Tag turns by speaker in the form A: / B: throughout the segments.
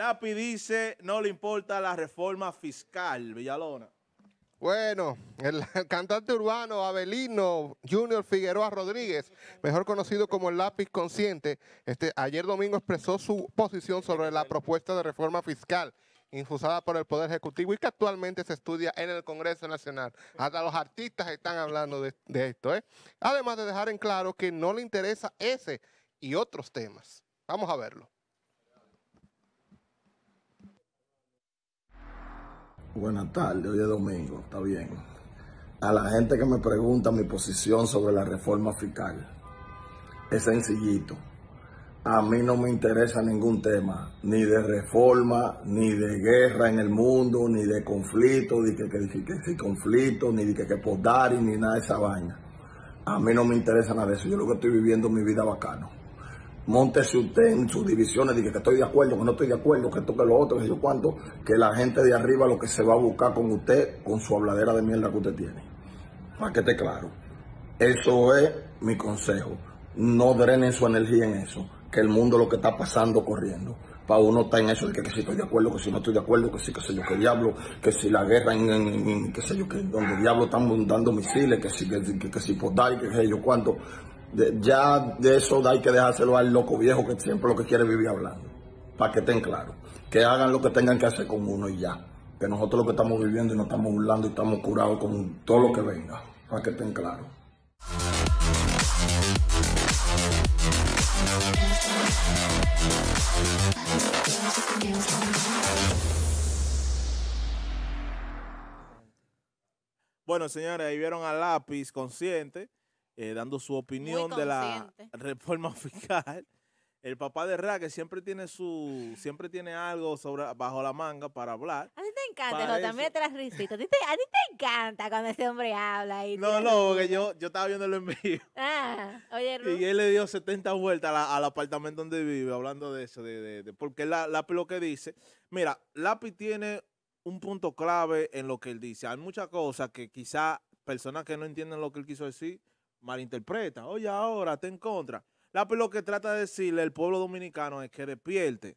A: Lápiz dice, no le importa la reforma fiscal, Villalona. Bueno, el cantante urbano Abelino Junior Figueroa Rodríguez, mejor conocido como el lápiz consciente, este, ayer domingo expresó su posición sobre la propuesta de reforma fiscal infusada por el Poder Ejecutivo y que actualmente se estudia en el Congreso Nacional. Hasta los artistas están hablando de, esto. ¿eh? Además de dejar en claro que no le interesa ese y otros temas. Vamos a verlo.
B: Buenas tardes, hoy es domingo, está bien. A la gente que me pregunta mi posición sobre la reforma fiscal, es sencillito. A mí no me interesa ningún tema, ni de reforma, ni de guerra en el mundo, ni de conflicto, ni que, que, que, conflicto, ni de que, que podar, ni nada de esa vaina. A mí no me interesa nada de eso. Yo lo que estoy viviendo mi vida bacano montese usted en sus divisiones, dije que estoy de acuerdo, que no estoy de acuerdo, que toque lo otro, que yo cuánto, que la gente de arriba lo que se va a buscar con usted, con su habladera de mierda que usted tiene. Para que esté claro. Eso es mi consejo. No drenen su energía en eso, que el mundo lo que está pasando corriendo. Para uno está en eso de que, si estoy de acuerdo, que si no estoy de acuerdo, que si que sé yo, que diablo, que si la guerra en, en, sé yo, que donde diablo están montando misiles, que si, que, que, si por que sé yo cuánto ya de eso hay que dejárselo al loco viejo que siempre lo que quiere vivir hablando. Para que estén claros. Que hagan lo que tengan que hacer con uno y ya. Que nosotros lo que estamos viviendo y nos estamos burlando y estamos curados con todo lo que venga. Para que estén claros.
A: Bueno, señores, ahí vieron al Lápiz consciente. Eh, dando su opinión de la reforma fiscal. El papá de Ra, que siempre tiene su, siempre tiene algo bajo la manga para hablar.
C: A ti te encanta, también te las risitas. A ti, te, encanta cuando ese hombre habla. Y no, no,
A: porque yo, estaba viéndolo en vivo.
C: Ah, y
A: él le dio 70 vueltas al apartamento donde vive, hablando de eso, de, porque la, Lápiz lo que dice. Mira, Lápiz tiene un punto clave en lo que él dice. Hay muchas cosas que quizá personas que no entienden lo que él quiso decir malinterpreta. Oye, ahora te en contra. La lo que trata de decirle el pueblo dominicano es que despierte,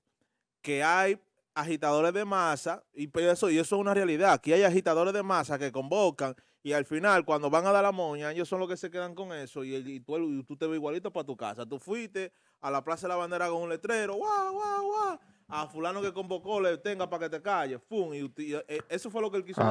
A: que hay agitadores de masa, y pues eso, y eso es una realidad, Aquí hay agitadores de masa que convocan y al final cuando van a dar la moña, ellos son los que se quedan con eso y, tú, te ves igualito para tu casa. Tú fuiste a la Plaza de la Bandera con un letrero, guau, guau, guau a fulano que convocó le tenga para que te calle ¡fum! Y, eh, eso fue lo que él quiso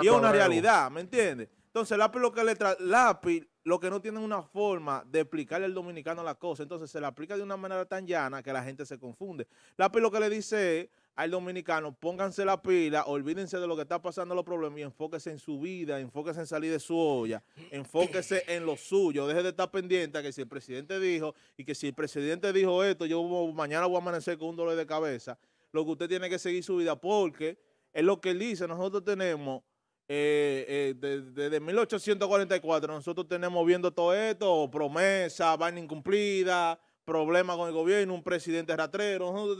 A: Y es una realidad, ¿me entiendes? Entonces, lápiz lo que le lápiz, lo que no tiene una forma de explicarle al dominicano la cosa entonces se la aplica de una manera tan llana que la gente se confunde. Lápiz lo que le dice al dominicano, pónganse la pila, olvídense de lo que está pasando los problemas y enfóquese en su vida, enfóquese en salir de su olla, enfóquese en lo suyo, deje de estar pendiente a que si el presidente dijo y que si el presidente dijo esto, yo mañana voy a amanecer con un dolor de cabeza. Lo que usted tiene que seguir su vida porque es lo que él dice, nosotros tenemos desde, eh, eh, 1844, nosotros tenemos viendo todo esto, promesa, vaina incumplida, problema con el gobierno, un presidente ratrero, nosotros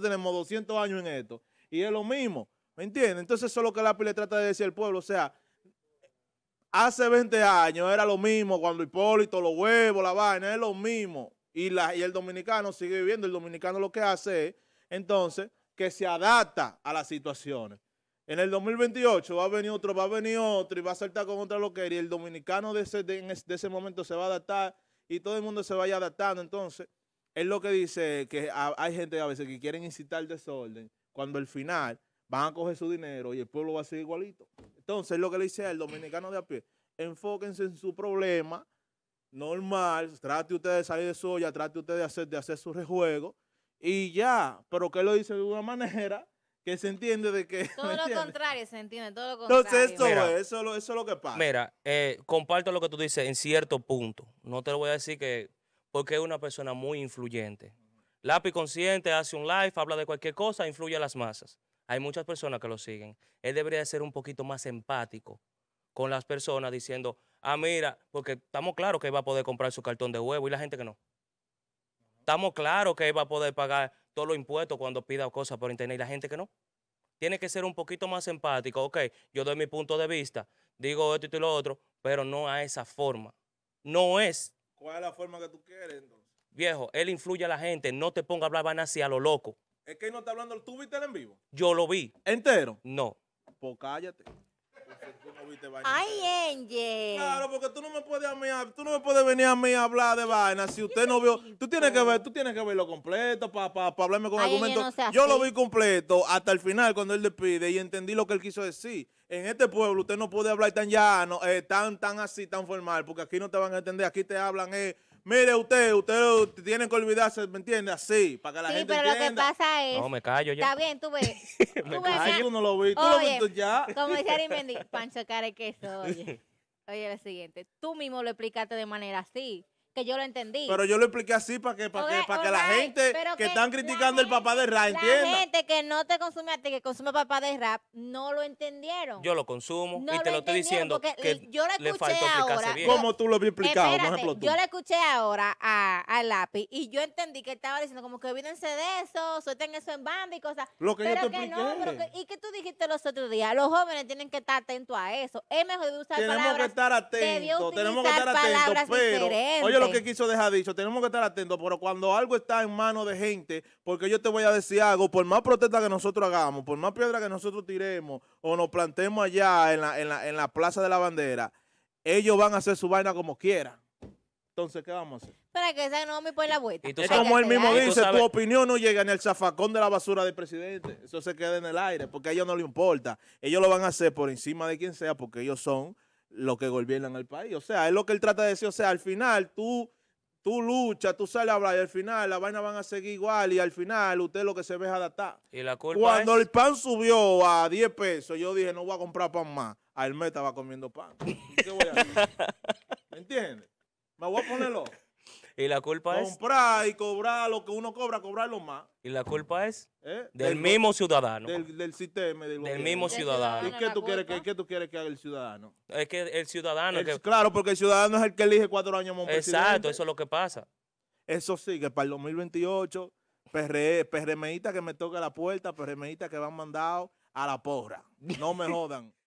A: tenemos, 200 años en esto, y es lo mismo, ¿me entiendes? Entonces eso es lo que la PI le trata de decir al pueblo, o sea, hace 20 años era lo mismo cuando Hipólito, los huevos, la vaina, es lo mismo, y, la, y el dominicano sigue viviendo, el dominicano lo que hace entonces, que se adapta a las situaciones. En el 2028 va a venir otro, va a venir otro y va a saltar con otra loquería. El dominicano de ese, de ese momento se va a adaptar y todo el mundo se vaya adaptando. Entonces, es lo que dice que hay gente a veces que quieren incitar desorden, cuando al final van a coger su dinero y el pueblo va a ser igualito. Entonces, es lo que le dice al dominicano de a pie, enfóquense en su problema normal, trate usted de salir de su olla, trate usted de hacer, de hacer su rejuego y ya, pero que lo dice de una manera que se entiende de que... Todo lo
C: contrario, se entiende, todo lo contrario. Entonces, esto es, eso,
A: es lo que pasa. Mira, eh, comparto lo que tú dices en cierto punto. No te lo voy a decir que... Porque es una persona muy influyente. Lápiz Consciente hace un live, habla de cualquier cosa, influye a las masas. Hay muchas personas que lo siguen. Él debería ser un poquito más empático con las personas diciendo, ah, mira, porque estamos claros que él va a poder comprar su cartón de huevo y la gente que no. Estamos claros que él va a poder pagar los impuestos cuando pida cosas por internet y la gente que no. Tiene que ser un poquito más empático. Ok, yo doy mi punto de vista, digo esto y lo otro, pero no a esa forma. No es. ¿Cuál es la forma que tú quieres Viejo, él influye a la gente, no te ponga a hablar van a lo loco. Es que no está hablando, ¿tú viste en vivo? Yo lo vi. ¿Entero? No. Pues cállate. Ay, Angel. Claro, porque tú no me puedes tú no me puedes venir a mí a hablar de vaina si usted no vio. Tú tienes que ver, tú tienes que verlo completo para pa, hablarme con argumentos. Yo lo vi completo hasta el final cuando él despide y entendí lo que él quiso decir. En este pueblo usted no puede hablar tan llano, eh, tan tan así, tan formal, porque aquí no te van a entender, aquí te hablan eh, mire usted, usted tienen que olvidarse, ¿me entiende? Así, para que la sí, gente entienda. Sí, pero lo
C: que pasa es... No, me callo ya. Está bien, tú ves.
A: tú me callo, no lo vi. tú lo viste ya. como decía Arimendi,
C: Pancho Care Queso, oye. Oye, lo siguiente, tú mismo lo explicaste de manera así que yo lo entendí. Pero yo lo expliqué
A: así para que, para que, la gente que, están criticando el papá de rap entienda. La
C: gente que no te consume a ti, que consume papá de rap, no lo entendieron.
A: Yo lo consumo y te lo, estoy diciendo que yo lo escuché le ahora. tú lo habías explicado? Yo le
C: escuché ahora a, Lápiz y yo entendí que estaba diciendo como que olvídense de eso, suelten eso en banda y cosas. Lo que pero yo te que No, pero que, y que tú dijiste los otros días, los jóvenes tienen que estar atentos a eso. Es mejor de usar tenemos palabras. Que estar atentos, tenemos que estar atentos, pero...
A: Oye, lo que quiso dejar dicho. Tenemos que estar atentos, pero cuando algo está en manos de gente, porque yo te voy a decir algo, por más protesta que nosotros hagamos, por más piedra que nosotros tiremos o nos plantemos allá en la, Plaza de la Bandera, ellos van a hacer su vaina como quieran. Entonces, ¿qué vamos a hacer?
C: Para que esa no me la vuelta. como él mismo dice, tu
A: opinión no llega en el zafacón de la basura del presidente. Eso se queda en el aire, porque a ellos no les importa. Ellos lo van a hacer por encima de quien sea, porque ellos son lo que gobiernan el país. O sea, es lo que él trata de decir. O sea, al final tú, tú luchas, tú sales a hablar y al final la vaina van a seguir igual y al final usted lo que se ve es adaptar. Cuando el pan subió a 10 pesos, yo dije, no voy a comprar pan más. meta estaba comiendo pan. ¿Qué voy a hacer? ¿Me entiendes? Me voy a ponerlo. Y la culpa es. Comprar y cobrar lo que uno cobra, cobrarlo más. Y la culpa es ¿Eh? del, mismo ciudadano. Del, sistema. Del, mismo ciudadano. ¿Y qué tú, quieres que, tú quieres que haga el ciudadano? Es que el ciudadano. El, que... Claro, porque el ciudadano es el que elige cuatro años más Exacto, eso es lo que pasa. Eso sí, que para el 2028, PRE, PRMistas que me toque la puerta, PRMistas que van mandado a la porra. No me jodan.